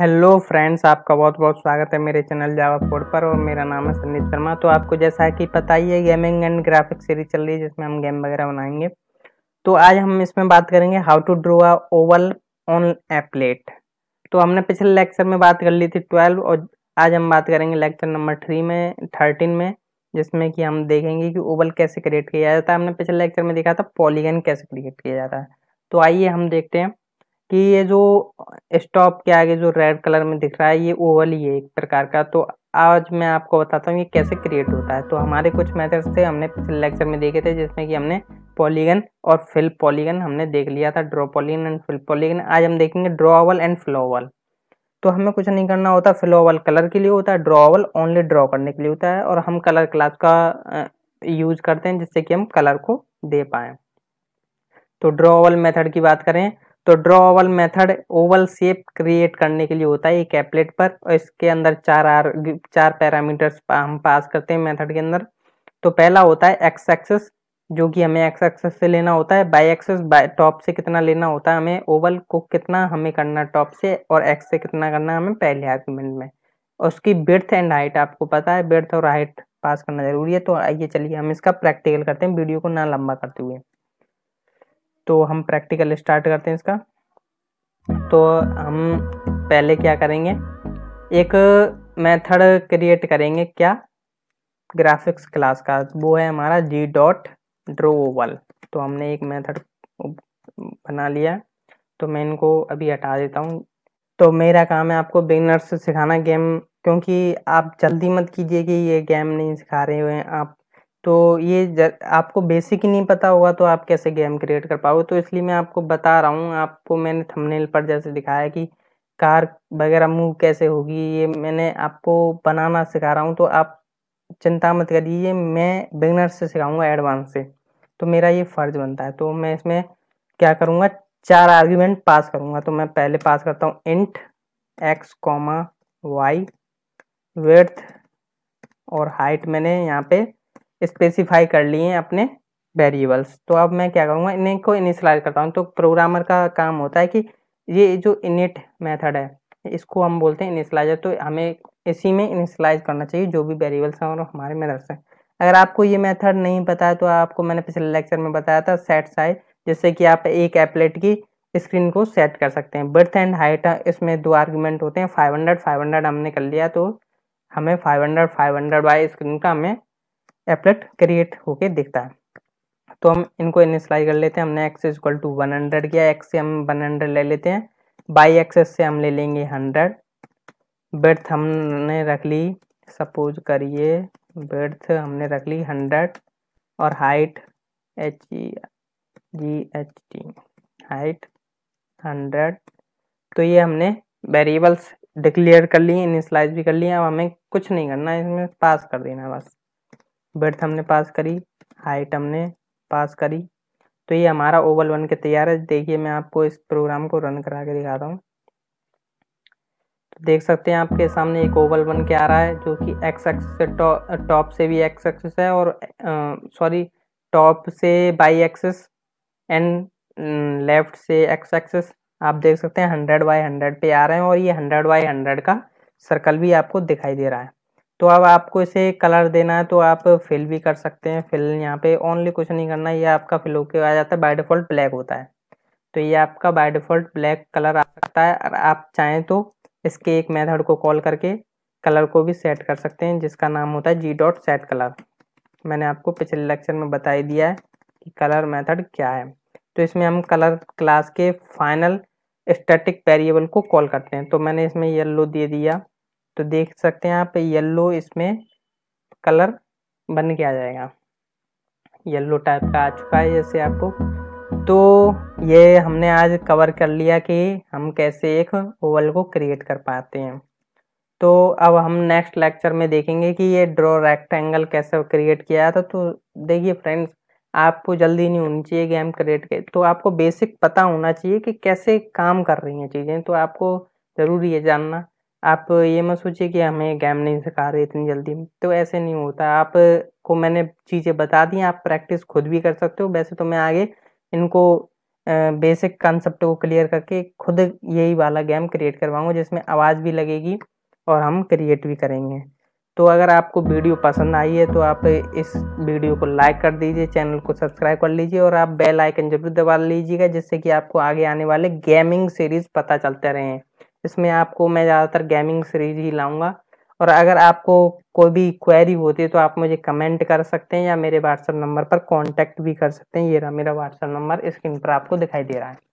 hello friends आपका बहुत बहुत स्वागत है मेरे चैनल जावा फोर्ड पर और मेरा नाम है संदीप शर्मा तो आपको जैसा कि पता ही है गेमिंग एंड ग्राफिक सीरीज चल रही है जिसमें हम गेम वगैरह बनाएंगे तो आज हम इसमें बात करेंगे how to draw a oval on plate तो हमने पिछले लेक्चर में बात कर ली थी ट्वेल्व और आज हम बात करेंगे लेक्चर नंबर थ्री में थर्टीन में जिसमें कि हम देखेंगे कि ओवल कैसे क्रिएट किया जाता है हमने पिछले लेक्चर में देखा था पॉलीगन कैसे क्रिएट किया जाता है तो आइए हम देखते हैं कि ये जो स्टॉप के आगे जो रेड कलर में दिख रहा है ये ओवल ही है एक प्रकार का तो आज मैं आपको बताता हूँ ये कैसे क्रिएट होता है तो हमारे कुछ मेथड्स थे हमने पिछले लेक्चर में देखे थे जिसमें कि हमने पॉलीगन और फिल पॉलीगन हमने देख लिया था draw polygon and fill polygon आज हम देखेंगे ड्रॉवल एंड फ्लोवल तो हमें कुछ नहीं करना होता फ्लोवल कलर के लिए होता है ड्रॉवल ओनली ड्रॉ करने के लिए होता है और हम कलर क्लास का यूज करते हैं जिससे कि हम कलर को दे पाएँ तो ड्रॉवल मेथड की बात करें तो draw oval method oval shape create करने के लिए होता है एक एपलेट पर और इसके अंदर चार आर चार पैरामीटर्स हम पास करते हैं मेथड के अंदर तो पहला होता है एक्स एक्सेस जो कि हमें एक्स एक्सेस से लेना होता है बाई एक्सेस बाय टॉप से कितना लेना होता है हमें ओवल को कितना हमें करना टॉप से और एक्स से कितना करना हमें पहले आर्गूमेंट में उसकी बेर्थ एंड हाइट आपको पता है बेर्थ और हाइट पास करना जरूरी है तो आइए चलिए हम इसका प्रैक्टिकल करते हैं वीडियो को ना लंबा करते हुए तो हम प्रैक्टिकल स्टार्ट करते हैं इसका तो हम पहले क्या करेंगे एक मेथड क्रिएट करेंगे क्या ग्राफिक्स क्लास का वो है हमारा जी डॉट ड्रोवल तो हमने एक मेथड बना लिया तो मैं इनको अभी हटा देता हूँ तो मेरा काम है आपको बिगनर्स सिखाना गेम क्योंकि आप जल्दी मत कीजिए कि ये गेम नहीं सिखा रहे हुए हैं आप तो ये आपको बेसिक ही नहीं पता होगा तो आप कैसे गेम क्रिएट कर पाओगे तो इसलिए मैं आपको बता रहा हूँ आपको मैंने थंबनेल पर जैसे दिखाया कि कार वगैरह मूव कैसे होगी ये मैंने आपको बनाना सिखा रहा हूँ तो आप चिंता मत करिए मैं बिगनर से सिखाऊंगा एडवांस से तो मेरा ये फ़र्ज बनता है तो मैं इसमें क्या करूँगा चार आर्ग्यूमेंट पास करूँगा तो मैं पहले पास करता हूँ int x comma y width और हाइट मैंने यहाँ पे स्पेसिफाई कर लिए हैं अपने वेरिएबल्स तो अब मैं क्या करूँगा इन्हें को इनिशलाइज करता हूँ तो प्रोग्रामर का काम होता है कि ये जो इनिट मेथड है इसको हम बोलते हैं इनिशलाइजर तो हमें इसी में इनिशलाइज करना चाहिए जो भी वेरिएबल्स हैं और हमारे मेथड्स हैं अगर आपको ये मेथड नहीं पता है तो आपको मैंने पिछले लेक्चर में बताया था सेट साइज जिससे कि आप एक एपलेट की स्क्रीन को सेट कर सकते हैं बर्थ एंड हाइट इसमें दो आर्गूमेंट होते हैं फाइव हंड्रेड हमने कर लिया तो हमें फाइव हंड्रेड बाई स्क्रीन का हमें एप्लेट क्रिएट होके दिखता है तो हम इनको इनिशलाइज कर लेते हैं हमने x is equal to one hundred किया एक्स से हम वन हंड्रेड ले लेते हैं बाई एक्सेस से हम ले लेंगे हंड्रेड बर्थ हमने रख ली सपोज करिए बर्थ हमने रख ली हंड्रेड और height H E G H T height hundred तो ये हमने वेरिएबल्स डिक्लेयर कर लिए इनिशलाइज भी कर लिए अब हमें कुछ नहीं करना इसमें पास कर देना बस विड्थ हमने पास करी हाइट हमने पास करी तो ये हमारा ओवल बन के तैयार है देखिए मैं आपको इस प्रोग्राम को रन करा के दिखाता हूँ तो देख सकते हैं आपके सामने एक ओवल बन के आ रहा है जो कि एक्स एक्स से टॉप से भी एक्स एक्सेस है और सॉरी टॉप से बाई एक्सेस एंड लेफ्ट से एक्स एक्सेस आप देख सकते हैं हंड्रेड बाई हंड्रेड पे आ रहे हैं और ये हंड्रेड बाई हंड्रेड का सर्कल भी आपको दिखाई दे रहा है तो अब आपको इसे कलर देना है तो आप फिल भी कर सकते हैं फिल यहाँ पे ओनली कुछ नहीं करना ये आपका फिल होके आ जाता है बाय डिफ़ॉल्ट ब्लैक होता है तो ये आपका बाय डिफ़ॉल्ट ब्लैक कलर आ सकता है और आप चाहें तो इसके एक मेथड को कॉल करके कलर को भी सेट कर सकते हैं जिसका नाम होता है जी डॉट सेट कलर मैंने आपको पिछले लेक्चर में बता ही दिया है कि कलर मेथड क्या है तो इसमें हम कलर क्लास के फाइनल स्टैटिक वेरिएबल को कॉल करते हैं तो मैंने इसमें येल्लो दे दिया तो देख सकते हैं आप येलो इसमें कलर बन के आ जाएगा येलो टाइप का आ चुका है जैसे आपको तो ये हमने आज कवर कर लिया कि हम कैसे एक ओवल को क्रिएट कर पाते हैं तो अब हम नेक्स्ट लेक्चर में देखेंगे कि ये ड्रॉ रेक्टेंगल कैसे क्रिएट किया था तो देखिए फ्रेंड्स आपको जल्दी नहीं होनी चाहिए गेम क्रिएट के तो आपको बेसिक पता होना चाहिए कि कैसे काम कर रही हैं चीज़ें तो आपको ज़रूरी है जानना आप ये मत सोचिए कि हमें गेम नहीं सिखा रहे इतनी जल्दी तो ऐसे नहीं होता आप को मैंने चीज़ें बता दी आप प्रैक्टिस खुद भी कर सकते हो वैसे तो मैं आगे इनको बेसिक कॉन्सेप्ट को क्लियर करके खुद यही वाला गेम क्रिएट करवाऊंगा जिसमें आवाज़ भी लगेगी और हम क्रिएट भी करेंगे तो अगर आपको वीडियो पसंद आई है तो आप इस वीडियो को लाइक कर दीजिए चैनल को सब्सक्राइब कर लीजिए और आप बेल आइकन जरूर दबा लीजिएगा जिससे कि आपको आगे आने वाले गेमिंग सीरीज़ पता चलते रहें इसमें आपको मैं ज़्यादातर गेमिंग सीरीज ही लाऊंगा और अगर आपको कोई भी क्वेरी होती है तो आप मुझे कमेंट कर सकते हैं या मेरे व्हाट्सएप नंबर पर कॉन्टैक्ट भी कर सकते हैं ये रहा मेरा व्हाट्सएप नंबर स्क्रीन पर आपको दिखाई दे रहा है